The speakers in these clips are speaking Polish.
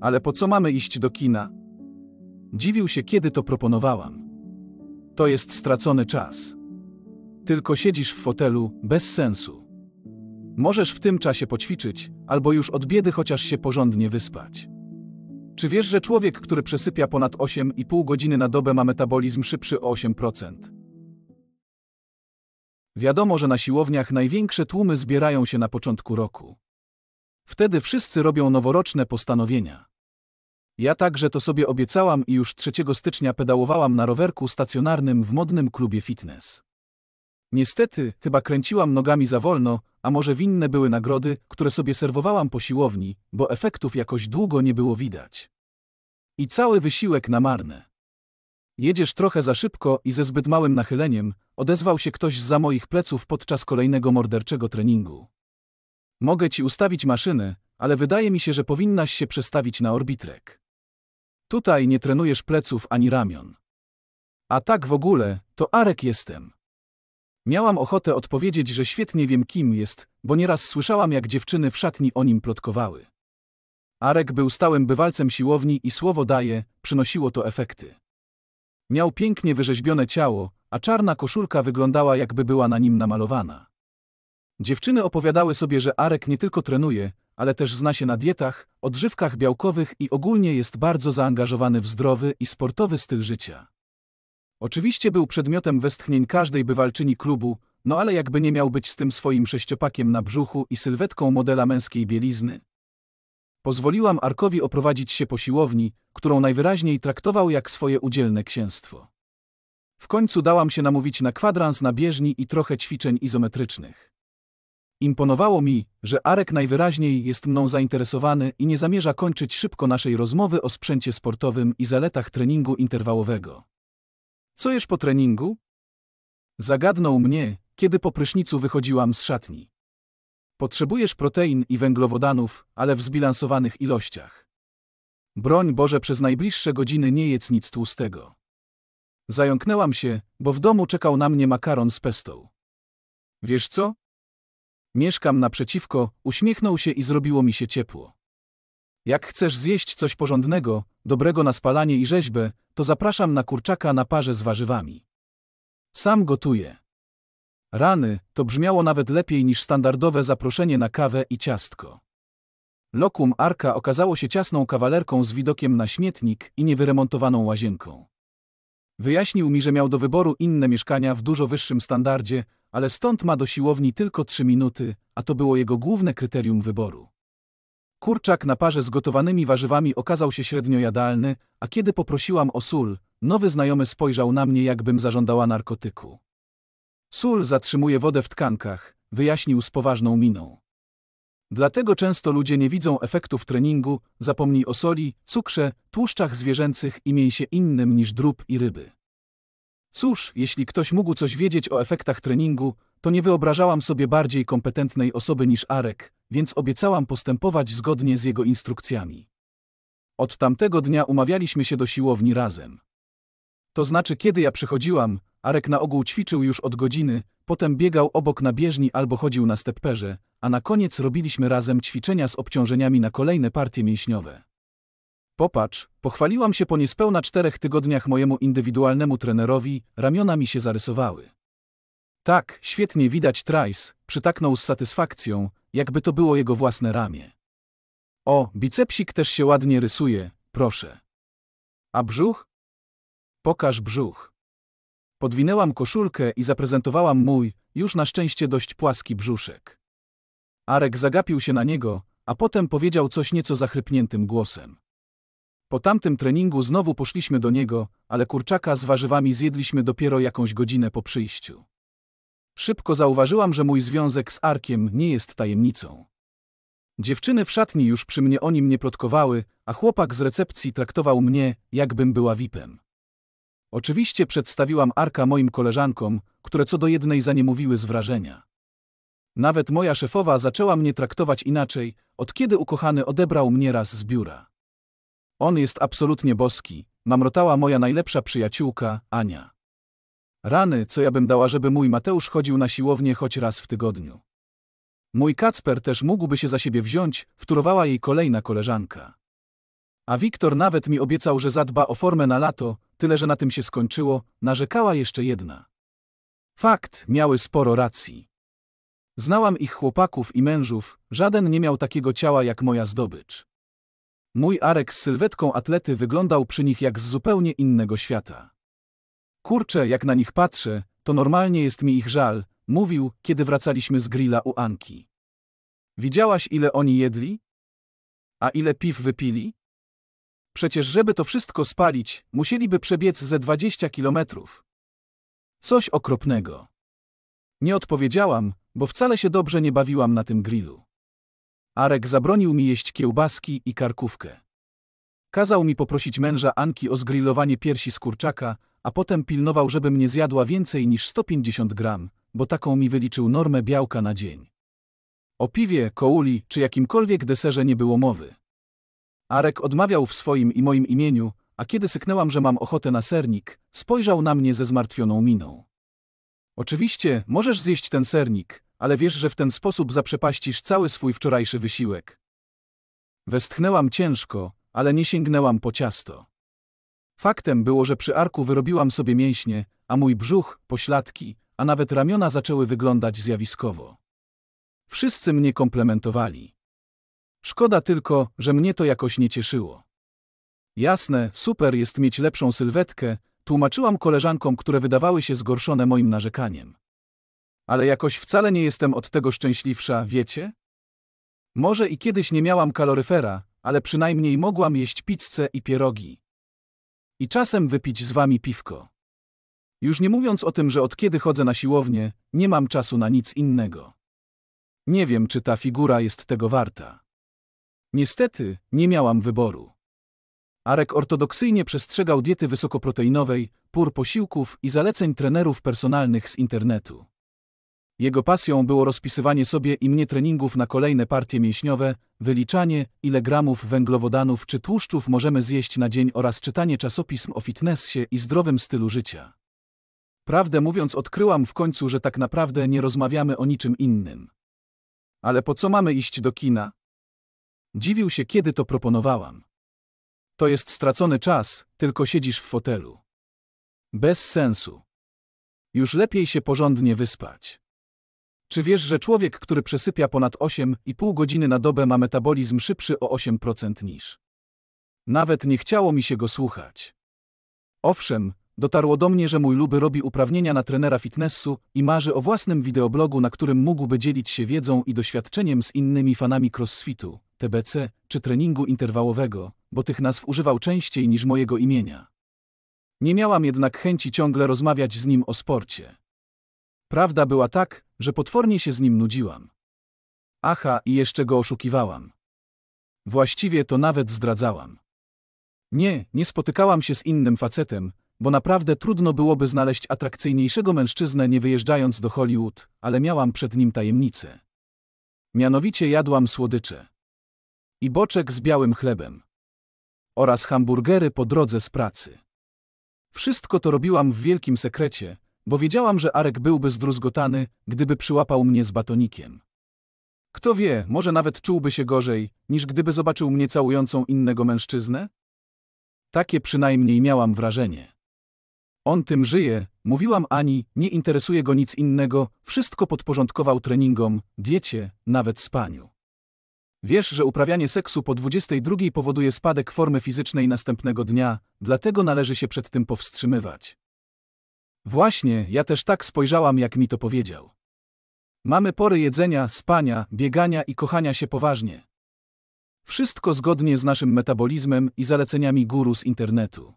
Ale po co mamy iść do kina? Dziwił się, kiedy to proponowałam. To jest stracony czas. Tylko siedzisz w fotelu, bez sensu. Możesz w tym czasie poćwiczyć, albo już od biedy chociaż się porządnie wyspać. Czy wiesz, że człowiek, który przesypia ponad 8,5 godziny na dobę ma metabolizm szybszy o 8%? Wiadomo, że na siłowniach największe tłumy zbierają się na początku roku. Wtedy wszyscy robią noworoczne postanowienia. Ja także to sobie obiecałam i już 3 stycznia pedałowałam na rowerku stacjonarnym w modnym klubie fitness. Niestety, chyba kręciłam nogami za wolno, a może winne były nagrody, które sobie serwowałam po siłowni, bo efektów jakoś długo nie było widać. I cały wysiłek na marne. Jedziesz trochę za szybko i ze zbyt małym nachyleniem, odezwał się ktoś z za moich pleców podczas kolejnego morderczego treningu. Mogę ci ustawić maszyny, ale wydaje mi się, że powinnaś się przestawić na orbitrek. Tutaj nie trenujesz pleców ani ramion. A tak w ogóle, to Arek jestem. Miałam ochotę odpowiedzieć, że świetnie wiem kim jest, bo nieraz słyszałam jak dziewczyny w szatni o nim plotkowały. Arek był stałym bywalcem siłowni i słowo daje, przynosiło to efekty. Miał pięknie wyrzeźbione ciało, a czarna koszulka wyglądała jakby była na nim namalowana. Dziewczyny opowiadały sobie, że Arek nie tylko trenuje, ale też zna się na dietach, odżywkach białkowych i ogólnie jest bardzo zaangażowany w zdrowy i sportowy styl życia. Oczywiście był przedmiotem westchnień każdej bywalczyni klubu, no ale jakby nie miał być z tym swoim sześciopakiem na brzuchu i sylwetką modela męskiej bielizny. Pozwoliłam Arkowi oprowadzić się po siłowni, którą najwyraźniej traktował jak swoje udzielne księstwo. W końcu dałam się namówić na kwadrans na bieżni i trochę ćwiczeń izometrycznych. Imponowało mi, że Arek najwyraźniej jest mną zainteresowany i nie zamierza kończyć szybko naszej rozmowy o sprzęcie sportowym i zaletach treningu interwałowego. Co jesz po treningu? Zagadnął mnie, kiedy po prysznicu wychodziłam z szatni. Potrzebujesz protein i węglowodanów, ale w zbilansowanych ilościach. Broń Boże, przez najbliższe godziny nie jedz nic tłustego. Zająknęłam się, bo w domu czekał na mnie makaron z pestą. Wiesz co? Mieszkam naprzeciwko, uśmiechnął się i zrobiło mi się ciepło. Jak chcesz zjeść coś porządnego, dobrego na spalanie i rzeźbę, to zapraszam na kurczaka na parze z warzywami. Sam gotuję. Rany, to brzmiało nawet lepiej niż standardowe zaproszenie na kawę i ciastko. Lokum Arka okazało się ciasną kawalerką z widokiem na śmietnik i niewyremontowaną łazienką. Wyjaśnił mi, że miał do wyboru inne mieszkania w dużo wyższym standardzie, ale stąd ma do siłowni tylko trzy minuty, a to było jego główne kryterium wyboru. Kurczak na parze z gotowanymi warzywami okazał się średnio jadalny, a kiedy poprosiłam o sól, nowy znajomy spojrzał na mnie, jakbym zażądała narkotyku. Sól zatrzymuje wodę w tkankach, wyjaśnił z poważną miną. Dlatego często ludzie nie widzą efektów treningu, zapomnij o soli, cukrze, tłuszczach zwierzęcych i mięsie innym niż drób i ryby. Cóż, jeśli ktoś mógł coś wiedzieć o efektach treningu, to nie wyobrażałam sobie bardziej kompetentnej osoby niż Arek, więc obiecałam postępować zgodnie z jego instrukcjami. Od tamtego dnia umawialiśmy się do siłowni razem. To znaczy, kiedy ja przychodziłam, Arek na ogół ćwiczył już od godziny, potem biegał obok na bieżni albo chodził na stepperze, a na koniec robiliśmy razem ćwiczenia z obciążeniami na kolejne partie mięśniowe. Popatrz, pochwaliłam się po niespełna czterech tygodniach mojemu indywidualnemu trenerowi, ramiona mi się zarysowały. Tak, świetnie widać Trice, przytaknął z satysfakcją, jakby to było jego własne ramię. O, bicepsik też się ładnie rysuje, proszę. A brzuch? Pokaż brzuch. Podwinęłam koszulkę i zaprezentowałam mój, już na szczęście dość płaski brzuszek. Arek zagapił się na niego, a potem powiedział coś nieco zachrypniętym głosem. Po tamtym treningu znowu poszliśmy do niego, ale kurczaka z warzywami zjedliśmy dopiero jakąś godzinę po przyjściu. Szybko zauważyłam, że mój związek z Arkiem nie jest tajemnicą. Dziewczyny w szatni już przy mnie o nim nie plotkowały, a chłopak z recepcji traktował mnie, jakbym była VIP-em. Oczywiście przedstawiłam Arka moim koleżankom, które co do jednej mówiły z wrażenia. Nawet moja szefowa zaczęła mnie traktować inaczej, od kiedy ukochany odebrał mnie raz z biura. On jest absolutnie boski, mamrotała moja najlepsza przyjaciółka, Ania. Rany, co ja bym dała, żeby mój Mateusz chodził na siłownię choć raz w tygodniu. Mój Kacper też mógłby się za siebie wziąć, wtórowała jej kolejna koleżanka. A Wiktor nawet mi obiecał, że zadba o formę na lato, tyle że na tym się skończyło, narzekała jeszcze jedna. Fakt, miały sporo racji. Znałam ich chłopaków i mężów, żaden nie miał takiego ciała jak moja zdobycz. Mój Arek z sylwetką atlety wyglądał przy nich jak z zupełnie innego świata. Kurczę, jak na nich patrzę, to normalnie jest mi ich żal, mówił, kiedy wracaliśmy z grilla u Anki. Widziałaś, ile oni jedli? A ile piw wypili? Przecież, żeby to wszystko spalić, musieliby przebiec ze 20 kilometrów. Coś okropnego. Nie odpowiedziałam, bo wcale się dobrze nie bawiłam na tym grillu. Arek zabronił mi jeść kiełbaski i karkówkę. Kazał mi poprosić męża Anki o zgrillowanie piersi z kurczaka, a potem pilnował, żebym nie zjadła więcej niż 150 gram, bo taką mi wyliczył normę białka na dzień. O piwie, kouli czy jakimkolwiek deserze nie było mowy. Arek odmawiał w swoim i moim imieniu, a kiedy syknęłam, że mam ochotę na sernik, spojrzał na mnie ze zmartwioną miną. Oczywiście, możesz zjeść ten sernik, ale wiesz, że w ten sposób zaprzepaścisz cały swój wczorajszy wysiłek. Westchnęłam ciężko, ale nie sięgnęłam po ciasto. Faktem było, że przy arku wyrobiłam sobie mięśnie, a mój brzuch, pośladki, a nawet ramiona zaczęły wyglądać zjawiskowo. Wszyscy mnie komplementowali. Szkoda tylko, że mnie to jakoś nie cieszyło. Jasne, super jest mieć lepszą sylwetkę, tłumaczyłam koleżankom, które wydawały się zgorszone moim narzekaniem ale jakoś wcale nie jestem od tego szczęśliwsza, wiecie? Może i kiedyś nie miałam kaloryfera, ale przynajmniej mogłam jeść pizzę i pierogi. I czasem wypić z wami piwko. Już nie mówiąc o tym, że od kiedy chodzę na siłownię, nie mam czasu na nic innego. Nie wiem, czy ta figura jest tego warta. Niestety, nie miałam wyboru. Arek ortodoksyjnie przestrzegał diety wysokoproteinowej, pór posiłków i zaleceń trenerów personalnych z internetu. Jego pasją było rozpisywanie sobie i mnie treningów na kolejne partie mięśniowe, wyliczanie, ile gramów węglowodanów czy tłuszczów możemy zjeść na dzień oraz czytanie czasopism o fitnessie i zdrowym stylu życia. Prawdę mówiąc, odkryłam w końcu, że tak naprawdę nie rozmawiamy o niczym innym. Ale po co mamy iść do kina? Dziwił się, kiedy to proponowałam. To jest stracony czas, tylko siedzisz w fotelu. Bez sensu. Już lepiej się porządnie wyspać. Czy wiesz, że człowiek, który przesypia ponad 8,5 godziny na dobę ma metabolizm szybszy o 8% niż? Nawet nie chciało mi się go słuchać. Owszem, dotarło do mnie, że mój luby robi uprawnienia na trenera fitnessu i marzy o własnym wideoblogu, na którym mógłby dzielić się wiedzą i doświadczeniem z innymi fanami crossfitu, TBC czy treningu interwałowego, bo tych nazw używał częściej niż mojego imienia. Nie miałam jednak chęci ciągle rozmawiać z nim o sporcie. Prawda była tak, że potwornie się z nim nudziłam. Aha, i jeszcze go oszukiwałam. Właściwie to nawet zdradzałam. Nie, nie spotykałam się z innym facetem, bo naprawdę trudno byłoby znaleźć atrakcyjniejszego mężczyznę nie wyjeżdżając do Hollywood, ale miałam przed nim tajemnicę. Mianowicie jadłam słodycze. I boczek z białym chlebem. Oraz hamburgery po drodze z pracy. Wszystko to robiłam w wielkim sekrecie, bo wiedziałam, że Arek byłby zdruzgotany, gdyby przyłapał mnie z batonikiem. Kto wie, może nawet czułby się gorzej, niż gdyby zobaczył mnie całującą innego mężczyznę? Takie przynajmniej miałam wrażenie. On tym żyje, mówiłam Ani, nie interesuje go nic innego, wszystko podporządkował treningom, diecie, nawet spaniu. Wiesz, że uprawianie seksu po 22 powoduje spadek formy fizycznej następnego dnia, dlatego należy się przed tym powstrzymywać. Właśnie, ja też tak spojrzałam, jak mi to powiedział. Mamy pory jedzenia, spania, biegania i kochania się poważnie. Wszystko zgodnie z naszym metabolizmem i zaleceniami guru z internetu.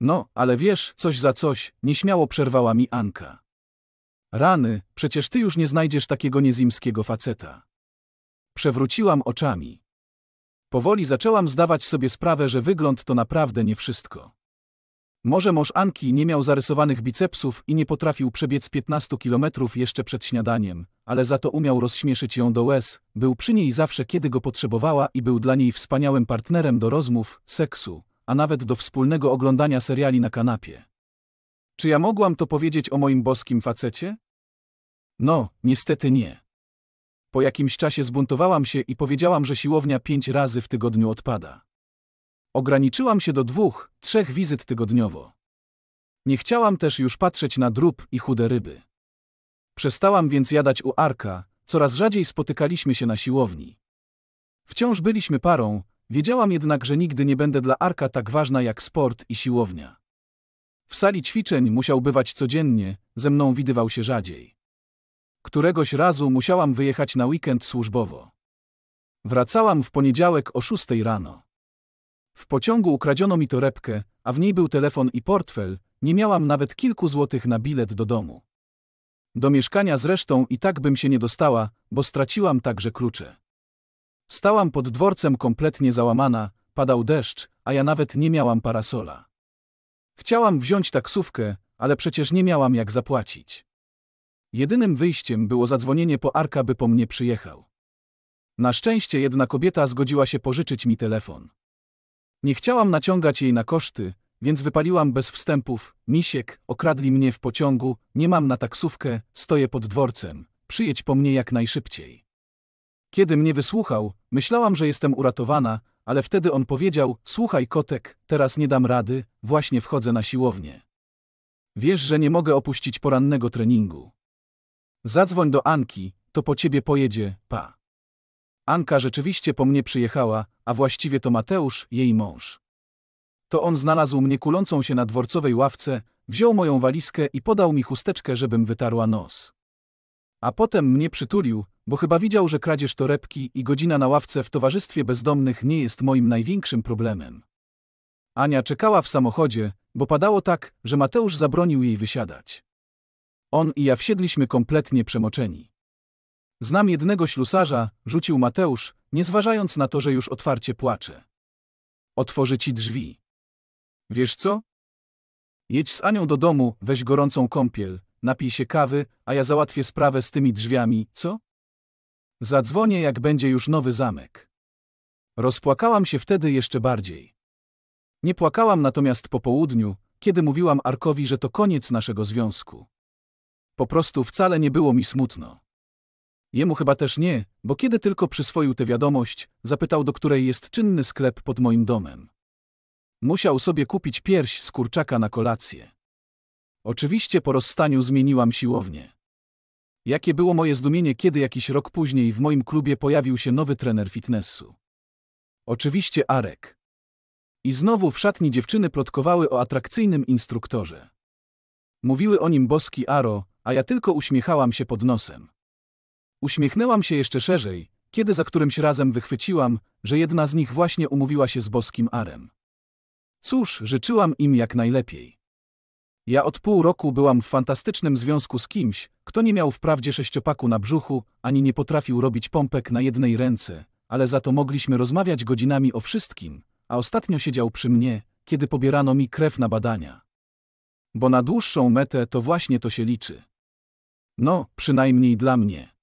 No, ale wiesz, coś za coś, nieśmiało przerwała mi Anka. Rany, przecież ty już nie znajdziesz takiego niezimskiego faceta. Przewróciłam oczami. Powoli zaczęłam zdawać sobie sprawę, że wygląd to naprawdę nie wszystko. Może mąż Anki nie miał zarysowanych bicepsów i nie potrafił przebiec 15 kilometrów jeszcze przed śniadaniem, ale za to umiał rozśmieszyć ją do łez, był przy niej zawsze kiedy go potrzebowała i był dla niej wspaniałym partnerem do rozmów, seksu, a nawet do wspólnego oglądania seriali na kanapie. Czy ja mogłam to powiedzieć o moim boskim facecie? No, niestety nie. Po jakimś czasie zbuntowałam się i powiedziałam, że siłownia pięć razy w tygodniu odpada. Ograniczyłam się do dwóch, trzech wizyt tygodniowo. Nie chciałam też już patrzeć na drób i chude ryby. Przestałam więc jadać u Arka, coraz rzadziej spotykaliśmy się na siłowni. Wciąż byliśmy parą, wiedziałam jednak, że nigdy nie będę dla Arka tak ważna jak sport i siłownia. W sali ćwiczeń musiał bywać codziennie, ze mną widywał się rzadziej. Któregoś razu musiałam wyjechać na weekend służbowo. Wracałam w poniedziałek o szóstej rano. W pociągu ukradziono mi torebkę, a w niej był telefon i portfel, nie miałam nawet kilku złotych na bilet do domu. Do mieszkania zresztą i tak bym się nie dostała, bo straciłam także klucze. Stałam pod dworcem kompletnie załamana, padał deszcz, a ja nawet nie miałam parasola. Chciałam wziąć taksówkę, ale przecież nie miałam jak zapłacić. Jedynym wyjściem było zadzwonienie po Arka, by po mnie przyjechał. Na szczęście jedna kobieta zgodziła się pożyczyć mi telefon. Nie chciałam naciągać jej na koszty, więc wypaliłam bez wstępów. Misiek, okradli mnie w pociągu, nie mam na taksówkę, stoję pod dworcem. Przyjedź po mnie jak najszybciej. Kiedy mnie wysłuchał, myślałam, że jestem uratowana, ale wtedy on powiedział, słuchaj kotek, teraz nie dam rady, właśnie wchodzę na siłownię. Wiesz, że nie mogę opuścić porannego treningu. Zadzwoń do Anki, to po ciebie pojedzie, pa. Anka rzeczywiście po mnie przyjechała, a właściwie to Mateusz, jej mąż. To on znalazł mnie kulącą się na dworcowej ławce, wziął moją walizkę i podał mi chusteczkę, żebym wytarła nos. A potem mnie przytulił, bo chyba widział, że kradzież torebki i godzina na ławce w towarzystwie bezdomnych nie jest moim największym problemem. Ania czekała w samochodzie, bo padało tak, że Mateusz zabronił jej wysiadać. On i ja wsiedliśmy kompletnie przemoczeni. Znam jednego ślusarza, rzucił Mateusz, nie zważając na to, że już otwarcie płacze. Otworzy ci drzwi. Wiesz co? Jedź z Anią do domu, weź gorącą kąpiel, napij się kawy, a ja załatwię sprawę z tymi drzwiami, co? Zadzwonię, jak będzie już nowy zamek. Rozpłakałam się wtedy jeszcze bardziej. Nie płakałam natomiast po południu, kiedy mówiłam Arkowi, że to koniec naszego związku. Po prostu wcale nie było mi smutno. Jemu chyba też nie, bo kiedy tylko przyswoił tę wiadomość, zapytał, do której jest czynny sklep pod moim domem. Musiał sobie kupić pierś z kurczaka na kolację. Oczywiście po rozstaniu zmieniłam siłownię. Jakie było moje zdumienie, kiedy jakiś rok później w moim klubie pojawił się nowy trener fitnessu. Oczywiście Arek. I znowu w szatni dziewczyny plotkowały o atrakcyjnym instruktorze. Mówiły o nim boski Aro, a ja tylko uśmiechałam się pod nosem. Uśmiechnęłam się jeszcze szerzej, kiedy za którymś razem wychwyciłam, że jedna z nich właśnie umówiła się z boskim Arem. Cóż, życzyłam im jak najlepiej. Ja od pół roku byłam w fantastycznym związku z kimś, kto nie miał wprawdzie sześciopaku na brzuchu, ani nie potrafił robić pompek na jednej ręce, ale za to mogliśmy rozmawiać godzinami o wszystkim, a ostatnio siedział przy mnie, kiedy pobierano mi krew na badania. Bo na dłuższą metę to właśnie to się liczy. No, przynajmniej dla mnie.